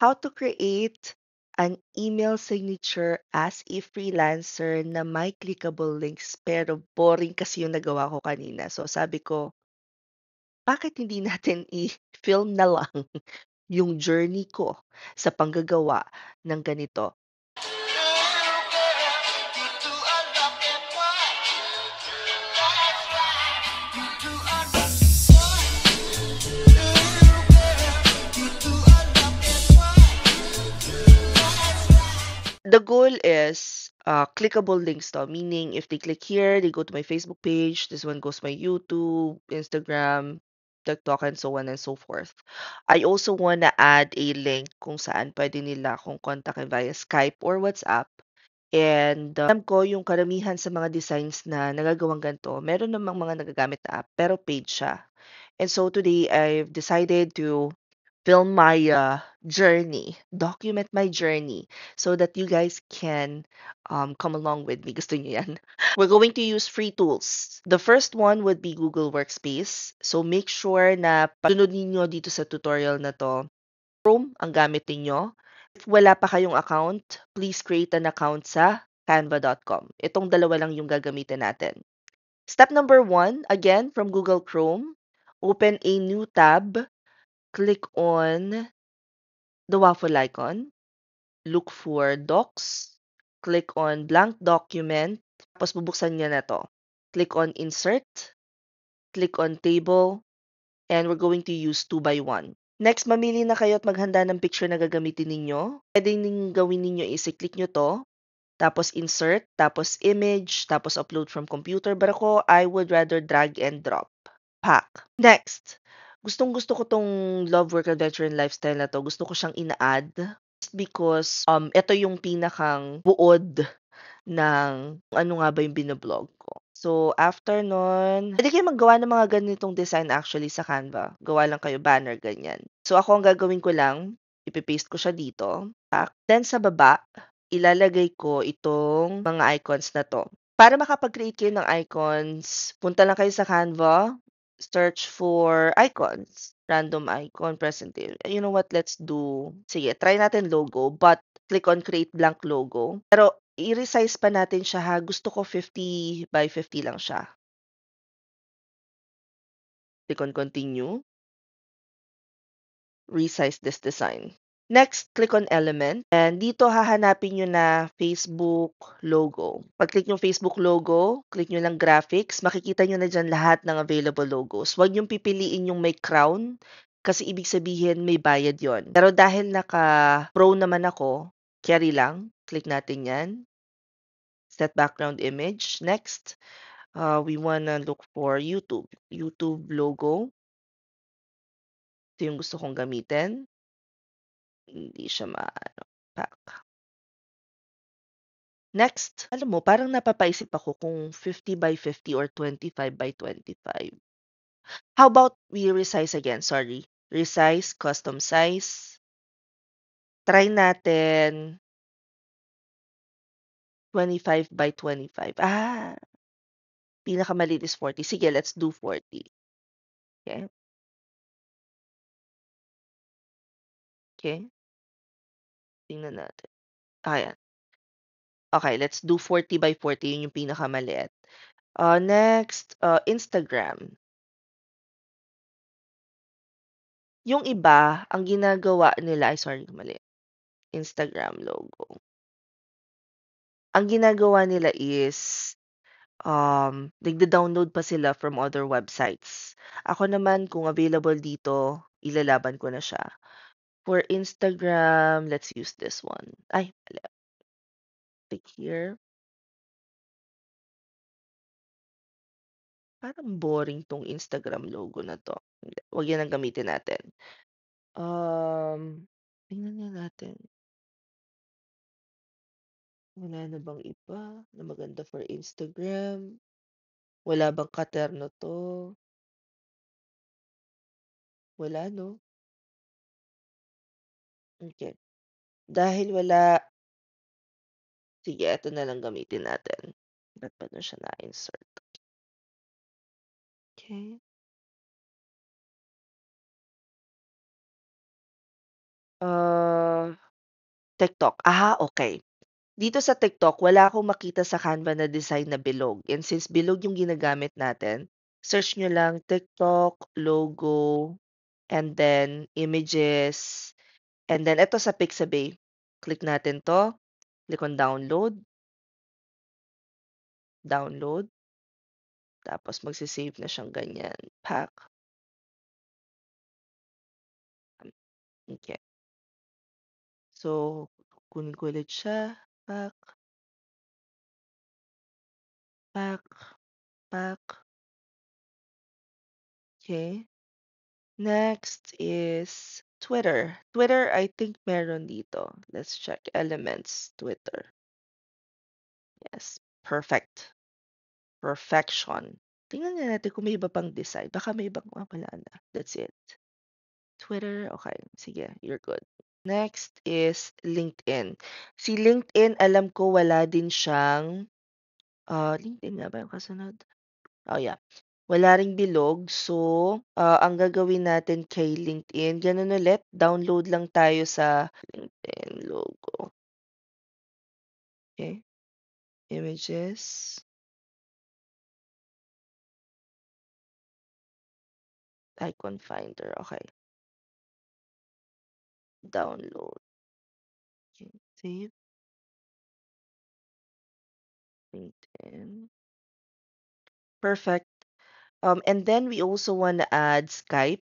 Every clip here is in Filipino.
how to create an email signature as a freelancer na may clickable links pero boring kasi yung nagawa ko kanina. So sabi ko, bakit hindi natin i-film na lang yung journey ko sa panggagawa ng ganito? the goal is uh, clickable links to meaning if they click here they go to my facebook page this one goes to my youtube instagram tiktok and so on and so forth i also want to add a link kung saan pwede nila akong contact via skype or whatsapp And uh, alam ko yung karamihan sa mga designs na nagagawang ganito, meron namang mga nagagamit na app, pero paid siya. And so today, I've decided to film my uh, journey, document my journey so that you guys can um, come along with me. Gusto niyo yan? We're going to use free tools. The first one would be Google Workspace. So make sure na patunod niyo dito sa tutorial na to, Chrome ang gamitin niyo. If wala pa kayong account, please create an account sa canva.com. Itong dalawa lang yung gagamitin natin. Step number one, again, from Google Chrome, open a new tab click on the waffle icon, look for docs, click on blank document, tapos bubuksan niya na to. Click on insert, click on table, and we're going to use 2 by 1. Next, mamili na kayo at maghanda ng picture na gagamitin ninyo. Pwede ning gawin ninyo is i-click nyo to, tapos insert, tapos image, tapos upload from computer. But ako, I would rather drag and drop. Pack. Next, Gustong-gusto ko tong love, work, adventure, and lifestyle na to. Gusto ko siyang ina-add because um, ito yung pinakang buod ng ano nga ba yung binoblog ko. So, after nun, pwede kayo maggawa ng mga ganitong design actually sa Canva. Gawa lang kayo banner, ganyan. So, ako ang gagawin ko lang, ipipaste ko siya dito. Then, sa baba, ilalagay ko itong mga icons na to. Para makapag-create kayo ng icons, punta lang kayo sa Canva, search for icons, random icon presentation. Eh, you know what? Let's do, sige, try natin logo, but click on create blank logo. Pero i-resize pa natin siya ha. Gusto ko 50 by 50 lang siya. Click on continue. Resize this design. Next, click on Element. And dito, hahanapin nyo na Facebook logo. Pag-click yung Facebook logo, click nyo lang Graphics, makikita nyo na dyan lahat ng available logos. Huwag nyo pipiliin yung may crown kasi ibig sabihin may bayad yon. Pero dahil naka-pro naman ako, carry lang. Click natin yan. Set background image. Next, uh, we wanna look for YouTube. YouTube logo. Ito yung gusto kong gamitin. Hindi siya maano, pack. Next, alam mo, parang napapaisip ako kung 50 by 50 or 25 by 25. How about we resize again? Sorry. Resize, custom size. Try natin 25 by 25. Ah, pinakamaliit is 40. Sige, let's do 40. Okay. Okay. Tingnan natin. Ayan. Okay, let's do 40 by 40, 'yun yung pinakamaliit. Uh, next, uh, Instagram. Yung iba, ang ginagawa nila ay sorry mali, Instagram logo. Ang ginagawa nila is, um, nagda-download pa sila from other websites. Ako naman kung available dito, ilalaban ko na siya. For Instagram, let's use this one. Ay, mali. Click here. Parang boring tong Instagram logo na to. Huwag yan ang gamitin natin. Um, tingnan nga natin. Wala na bang iba na maganda for Instagram? Wala bang katerno to? Wala, no? Okay. Dahil wala Sige, eto na lang gamitin natin. Ba't ba dun siya na-insert? Okay. Uh, ah, TikTok. Aha, okay. Dito sa TikTok wala akong makita sa Canva na design na bilog and since bilog yung ginagamit natin, search niyo lang TikTok logo and then images. And then ito sa Pixabay, click to, click on download. Download. Tapos magse-save na siyang ganyan, pack. Okay. So, kunin ko ulit siya, pack. Pack. Pack. Okay. Next is Twitter. Twitter, I think meron dito. Let's check. Elements, Twitter. Yes, perfect. Perfection. Tingnan nga natin kung may iba pang design. Baka may ibang, ah, wala na. That's it. Twitter, okay. Sige, you're good. Next is LinkedIn. Si LinkedIn, alam ko wala din siyang, ah, LinkedIn nga ba yung kasunod? Oh yeah. Wala ring bilog. So, ah, ang gagawin natin kay LinkedIn, ganun ulit, download lang tayo sa LinkedIn logo. Okay. Images. Icon finder, Okay. Download. Okey, save. LinkedIn. Perfect. Um, and then we also want to add Skype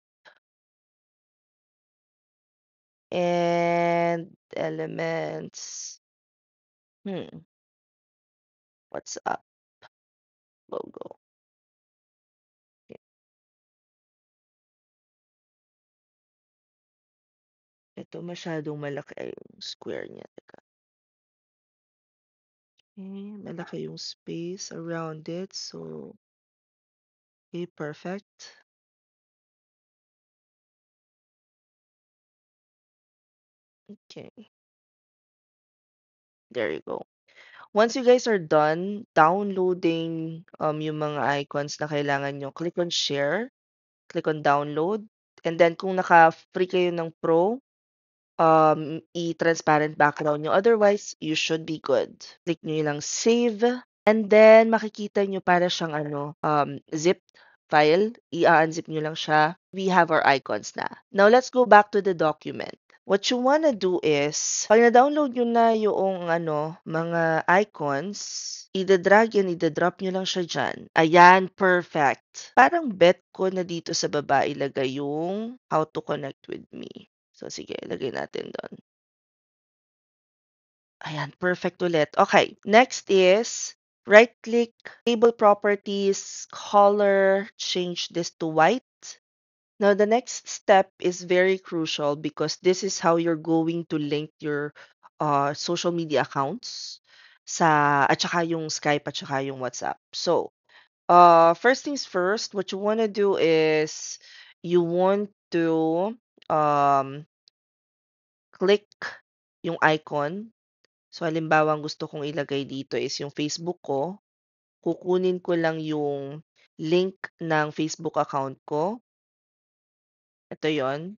and elements. Hmm. What's up? Logo. Okay. Ito masyadong malaki yung square niya. Teka. Okay, malaki yung space around it. So, perfect Okay, there you go. Once you guys are done downloading um, yung mga icons na kailangan nyo, click on share, click on download, and then kung naka-free kayo ng pro, um, i-transparent background nyo. Otherwise, you should be good. Click nyo lang save. And then makikita niyo para siyang ano, um, zip file. I-unzip niyo lang siya. We have our icons na. Now, let's go back to the document. What you wanna do is, pag na-download nyo na yung ano, mga icons, i drag yan, ida-drop nyo lang siya dyan. Ayan, perfect. Parang bet ko na dito sa baba ilagay yung how to connect with me. So, sige, ilagay natin doon. Ayan, perfect ulit. Okay, next is Right click, table properties, color, change this to white. Now, the next step is very crucial because this is how you're going to link your uh, social media accounts sa at saka yung Skype at saka yung WhatsApp. So, uh, first things first, what you want to do is you want to um, click yung icon So halimbawa, ang gusto kong ilagay dito is yung Facebook ko. Kukunin ko lang yung link ng Facebook account ko. Ito yon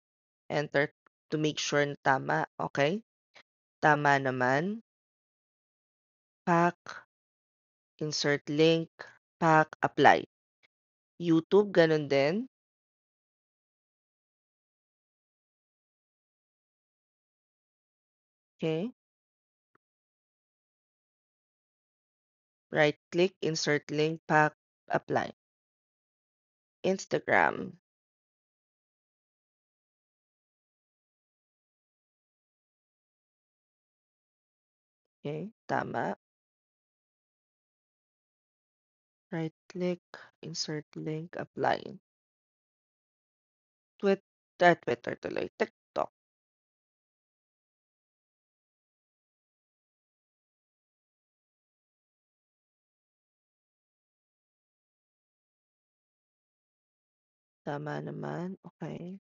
Enter to make sure na tama. Okay? Tama naman. Pack. Insert link. Pack. Apply. YouTube, ganun din. Okay. Right click, insert link, pack, apply. Instagram. Okay, tama. Right click, insert link, apply. Twitter, ah, Twitter tuloy. Tik- Tama naman, Okay.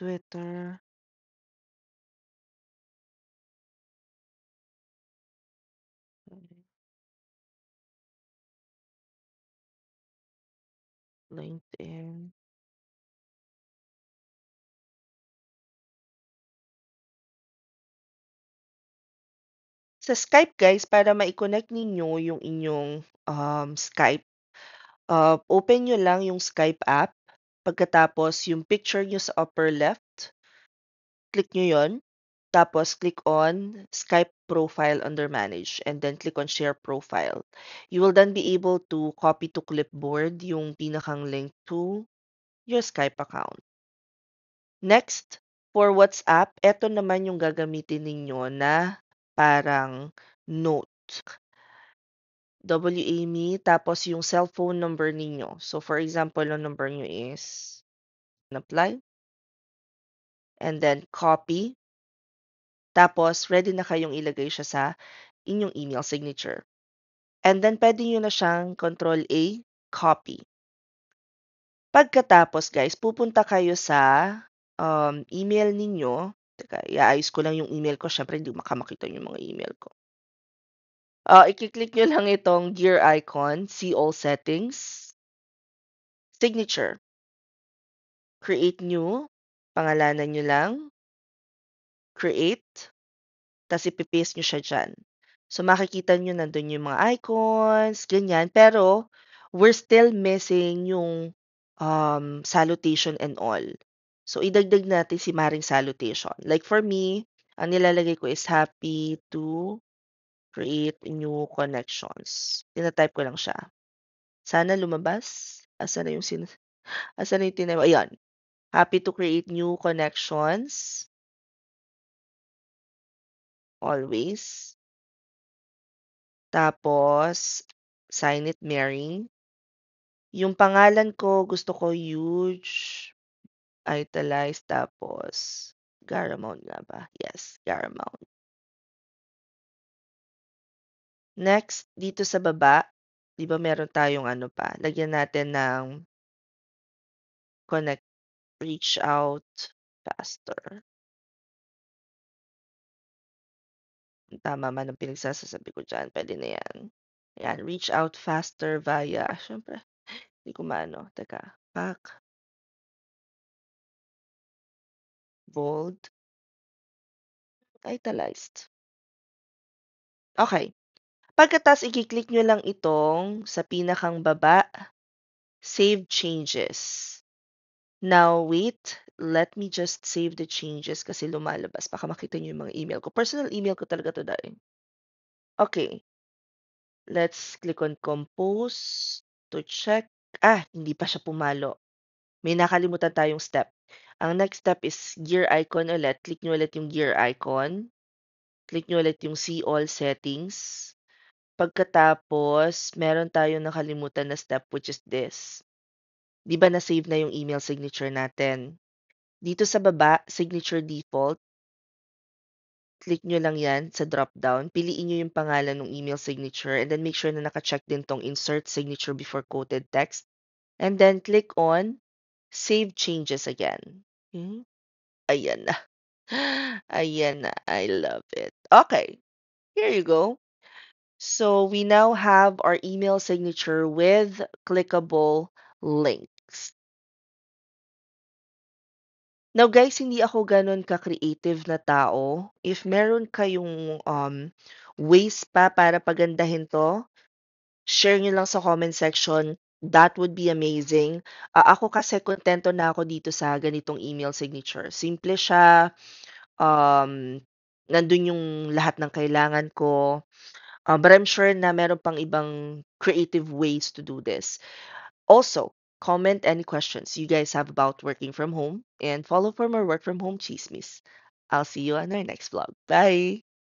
Twitter. Mm. Sa Skype guys, para mai-connect ninyo yung inyong, um, Skype, ah, open niyo lang yung Skype app, pagkatapos yung picture niyo sa upper left, click niyo yon. tapos click on Skype Profile under Manage and then click on Share Profile. You will then be able to copy to clipboard yung pinakang link to your Skype account. Next, for WhatsApp, eto naman yung gagamitin ninyo na Parang note. W wa M e, tapos yung cellphone number ninyo. So, for example, ang number niyo is apply. And then, copy. Tapos, ready na kayong ilagay siya sa inyong email signature. And then, pwede niyo na siyang control A, copy. Pagkatapos, guys, pupunta kayo sa um, email ninyo Teka, iaayos ko lang yung email ko siyempre hindi baka makita yung mga email ko. Ah, i click niyo lang itong gear icon, see all settings. Signature. Create new, pangalanan niyo lang. Create. Tapos ipi-paste niyo siya diyan. So makikita niyo nandoon yung mga icons, ganyan. Pero we're still missing yung um, salutation and all. So, idagdag natin si Maring Salutation. Like for me, ang nilalagay ko is happy to create new connections. Tina-type ko lang siya. Sana lumabas. Asa na yung sin Asa na yung tinay? Ayan. Happy to create new connections. Always. Tapos, sign it Mary. Yung pangalan ko, gusto ko huge Italize tapos Garamond nga ba? Yes, Garamond. Next, dito sa baba, 'di ba meron tayong ano pa? Lagyan natin ng connect reach out faster. Tama man ang pinagsasasabi ko dyan. Pwede na yan. Ayan, reach out faster via, syempre, hindi ko maano. Teka, back. bold, titalized. Okay. Pagkatas, i-click nyo lang itong sa pinakang baba, Save Changes. Now, wait. Let me just save the changes kasi lumalabas. Baka makita nyo yung mga email ko. Personal email ko talaga to dahil. Okay. Let's click on Compose to check. Ah, hindi pa siya pumalo may nakalimutan tayong step. Ang next step is gear icon ulit. Click nyo ulit yung gear icon. Click nyo ulit yung see all settings. Pagkatapos, meron tayong nakalimutan na step which is this. Di ba na-save na yung email signature natin? Dito sa baba, signature default. Click nyo lang yan sa drop-down. Piliin nyo yung pangalan ng email signature and then make sure na nakacheck din tong insert signature before quoted text. And then click on Save changes again. Hmm, ayan na. Ayan na, I love it. Okay, here you go. So we now have our email signature with clickable links. Now guys, hindi ako ganun ka-creative na tao. If meron kayong um, ways pa para pagandahin to, share nyo lang sa comment section. That would be amazing. Ah, ako kasi kontento na ako dito sa ganitong email signature. Simple siya, um, nandun yung lahat ng kailangan ko, ah, but I'm sure na meron pang ibang creative ways to do this. Also, comment any questions you guys have about working from home and follow for more work from home chismis. I'll see you on our next vlog. Bye!